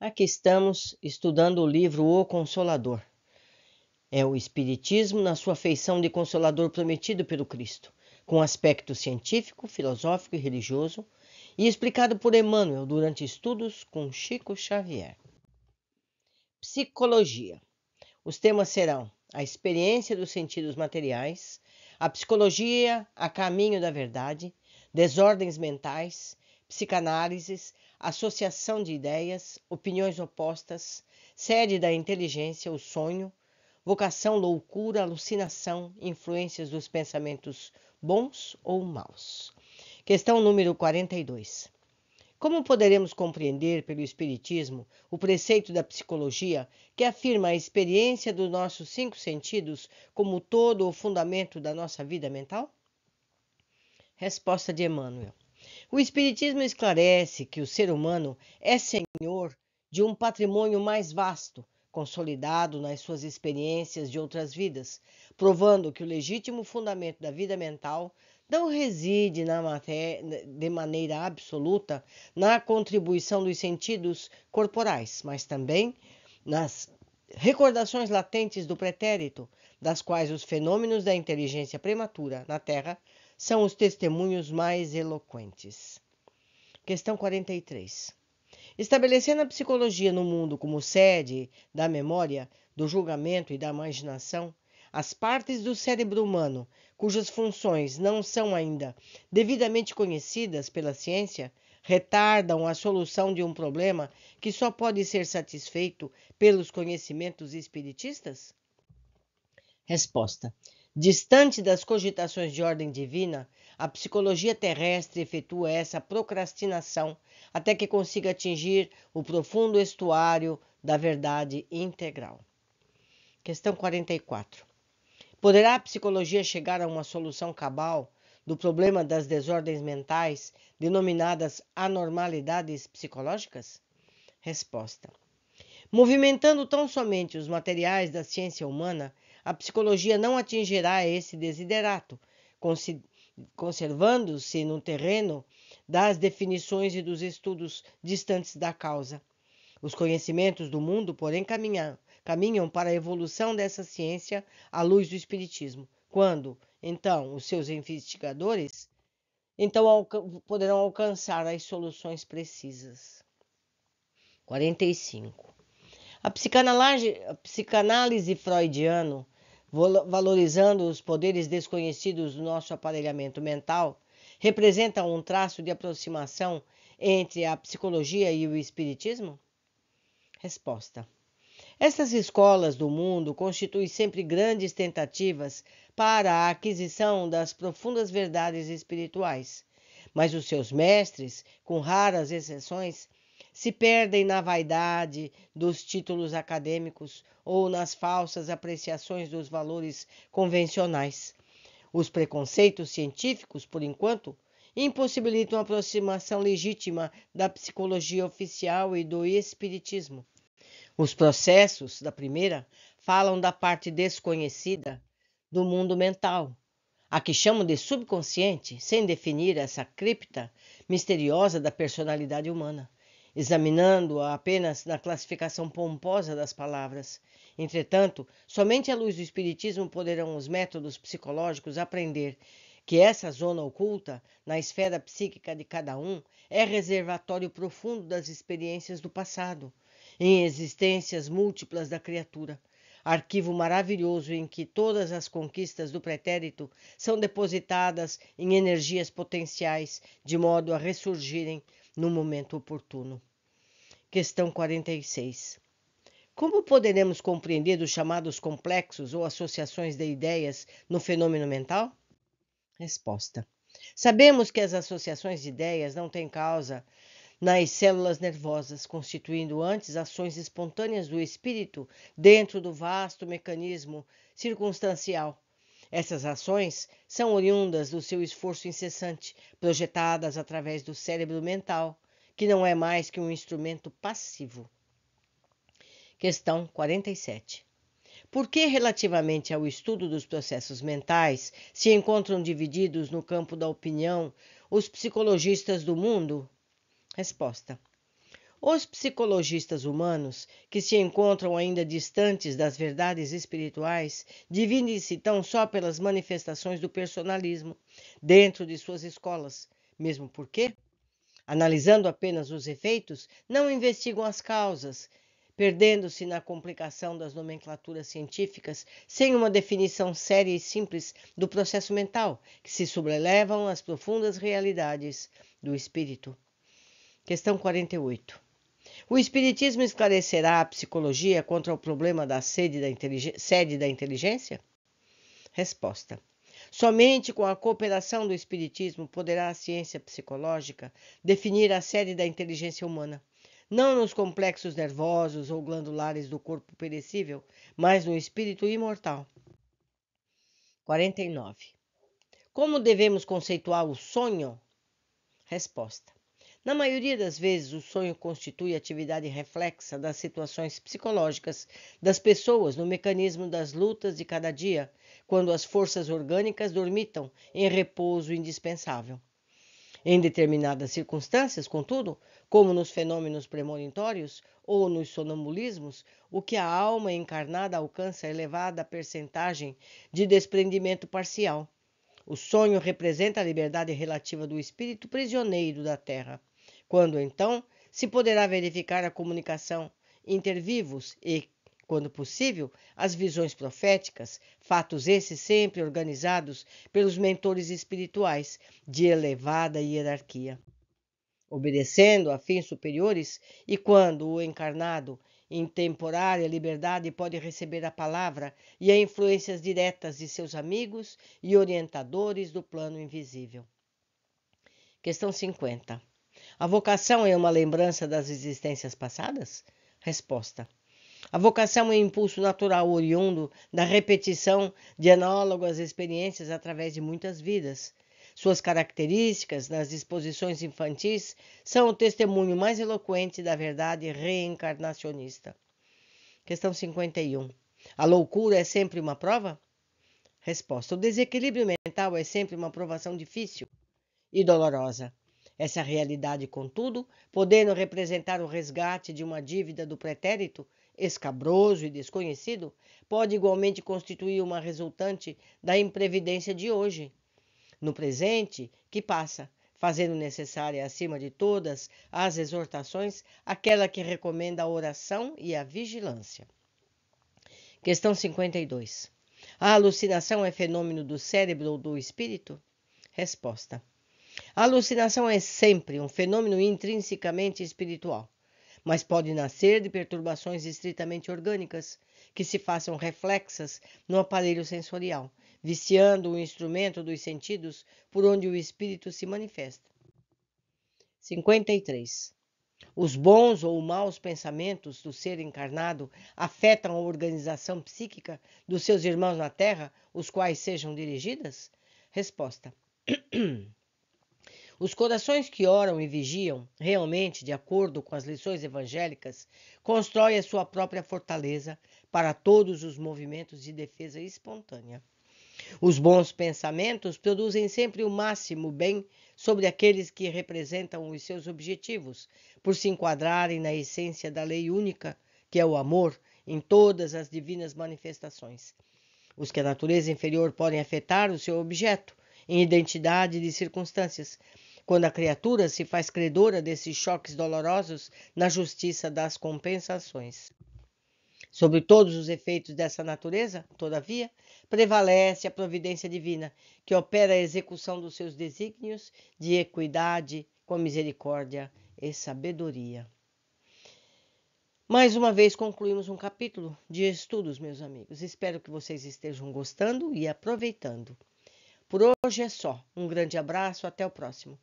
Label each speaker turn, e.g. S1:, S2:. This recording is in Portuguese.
S1: Aqui estamos estudando o livro O Consolador. É o Espiritismo na sua feição de consolador prometido pelo Cristo, com aspecto científico, filosófico e religioso, e explicado por Emmanuel durante estudos com Chico Xavier. Psicologia. Os temas serão a experiência dos sentidos materiais, a psicologia a caminho da verdade, desordens mentais, psicanálises, associação de ideias, opiniões opostas, sede da inteligência, o sonho, vocação, loucura, alucinação, influências dos pensamentos bons ou maus. Questão número 42. Como poderemos compreender pelo Espiritismo o preceito da psicologia que afirma a experiência dos nossos cinco sentidos como todo o fundamento da nossa vida mental? Resposta de Emmanuel. O Espiritismo esclarece que o ser humano é senhor de um patrimônio mais vasto, consolidado nas suas experiências de outras vidas, provando que o legítimo fundamento da vida mental não reside matéria, de maneira absoluta na contribuição dos sentidos corporais, mas também nas recordações latentes do pretérito, das quais os fenômenos da inteligência prematura na Terra são os testemunhos mais eloquentes. Questão 43. Estabelecendo a psicologia no mundo como sede da memória, do julgamento e da imaginação, as partes do cérebro humano cujas funções não são ainda devidamente conhecidas pela ciência retardam a solução de um problema que só pode ser satisfeito pelos conhecimentos espiritistas? Resposta: Distante das cogitações de ordem divina, a psicologia terrestre efetua essa procrastinação até que consiga atingir o profundo estuário da verdade integral. Questão 44. Poderá a psicologia chegar a uma solução cabal do problema das desordens mentais denominadas anormalidades psicológicas? Resposta. Movimentando tão somente os materiais da ciência humana, a psicologia não atingirá esse desiderato, conservando-se no terreno das definições e dos estudos distantes da causa. Os conhecimentos do mundo, porém, caminham, caminham para a evolução dessa ciência à luz do Espiritismo, quando, então, os seus investigadores então alca poderão alcançar as soluções precisas. 45. A psicanálise, a psicanálise freudiana valorizando os poderes desconhecidos do nosso aparelhamento mental, representa um traço de aproximação entre a psicologia e o espiritismo? Resposta. Estas escolas do mundo constituem sempre grandes tentativas para a aquisição das profundas verdades espirituais, mas os seus mestres, com raras exceções, se perdem na vaidade dos títulos acadêmicos ou nas falsas apreciações dos valores convencionais. Os preconceitos científicos, por enquanto, impossibilitam a aproximação legítima da psicologia oficial e do espiritismo. Os processos da primeira falam da parte desconhecida do mundo mental, a que chamam de subconsciente, sem definir essa cripta misteriosa da personalidade humana examinando-a apenas na classificação pomposa das palavras. Entretanto, somente à luz do Espiritismo poderão os métodos psicológicos aprender que essa zona oculta, na esfera psíquica de cada um, é reservatório profundo das experiências do passado, em existências múltiplas da criatura. Arquivo maravilhoso em que todas as conquistas do pretérito são depositadas em energias potenciais, de modo a ressurgirem no momento oportuno. Questão 46. Como poderemos compreender os chamados complexos ou associações de ideias no fenômeno mental? Resposta. Sabemos que as associações de ideias não têm causa nas células nervosas, constituindo antes ações espontâneas do espírito dentro do vasto mecanismo circunstancial essas ações são oriundas do seu esforço incessante, projetadas através do cérebro mental, que não é mais que um instrumento passivo. Questão 47. Por que, relativamente ao estudo dos processos mentais, se encontram divididos no campo da opinião os psicologistas do mundo? Resposta. Os psicologistas humanos, que se encontram ainda distantes das verdades espirituais, dividem-se tão só pelas manifestações do personalismo dentro de suas escolas, mesmo porque, analisando apenas os efeitos, não investigam as causas, perdendo-se na complicação das nomenclaturas científicas sem uma definição séria e simples do processo mental, que se sobrelevam às profundas realidades do espírito. Questão 48. O Espiritismo esclarecerá a psicologia contra o problema da sede da, sede da inteligência? Resposta. Somente com a cooperação do Espiritismo poderá a ciência psicológica definir a sede da inteligência humana, não nos complexos nervosos ou glandulares do corpo perecível, mas no espírito imortal. 49. Como devemos conceituar o sonho? Resposta. Na maioria das vezes, o sonho constitui atividade reflexa das situações psicológicas das pessoas no mecanismo das lutas de cada dia, quando as forças orgânicas dormitam em repouso indispensável. Em determinadas circunstâncias, contudo, como nos fenômenos premonitórios ou nos sonambulismos, o que a alma encarnada alcança elevada percentagem de desprendimento parcial. O sonho representa a liberdade relativa do espírito prisioneiro da terra quando então se poderá verificar a comunicação intervivos e, quando possível, as visões proféticas, fatos esses sempre organizados pelos mentores espirituais de elevada hierarquia. Obedecendo a fins superiores, e quando o encarnado, em temporária liberdade, pode receber a palavra e a influências diretas de seus amigos e orientadores do plano invisível. Questão 50. A vocação é uma lembrança das existências passadas? Resposta. A vocação é um impulso natural oriundo da repetição de análogas experiências através de muitas vidas. Suas características nas disposições infantis são o testemunho mais eloquente da verdade reencarnacionista. Questão 51. A loucura é sempre uma prova? Resposta. O desequilíbrio mental é sempre uma provação difícil e dolorosa. Essa realidade, contudo, podendo representar o resgate de uma dívida do pretérito, escabroso e desconhecido, pode igualmente constituir uma resultante da imprevidência de hoje. No presente, que passa, fazendo necessária, acima de todas as exortações, aquela que recomenda a oração e a vigilância. Questão 52. A alucinação é fenômeno do cérebro ou do espírito? Resposta. A alucinação é sempre um fenômeno intrinsecamente espiritual, mas pode nascer de perturbações estritamente orgânicas que se façam reflexas no aparelho sensorial, viciando o instrumento dos sentidos por onde o espírito se manifesta. 53. Os bons ou maus pensamentos do ser encarnado afetam a organização psíquica dos seus irmãos na Terra, os quais sejam dirigidas? Resposta. Os corações que oram e vigiam, realmente, de acordo com as lições evangélicas, constroem a sua própria fortaleza para todos os movimentos de defesa espontânea. Os bons pensamentos produzem sempre o máximo bem sobre aqueles que representam os seus objetivos, por se enquadrarem na essência da lei única, que é o amor, em todas as divinas manifestações. Os que a natureza inferior podem afetar o seu objeto, em identidade de circunstâncias, quando a criatura se faz credora desses choques dolorosos na justiça das compensações. Sobre todos os efeitos dessa natureza, todavia, prevalece a providência divina, que opera a execução dos seus desígnios de equidade, com misericórdia e sabedoria. Mais uma vez concluímos um capítulo de estudos, meus amigos. Espero que vocês estejam gostando e aproveitando. Por hoje é só. Um grande abraço, até o próximo.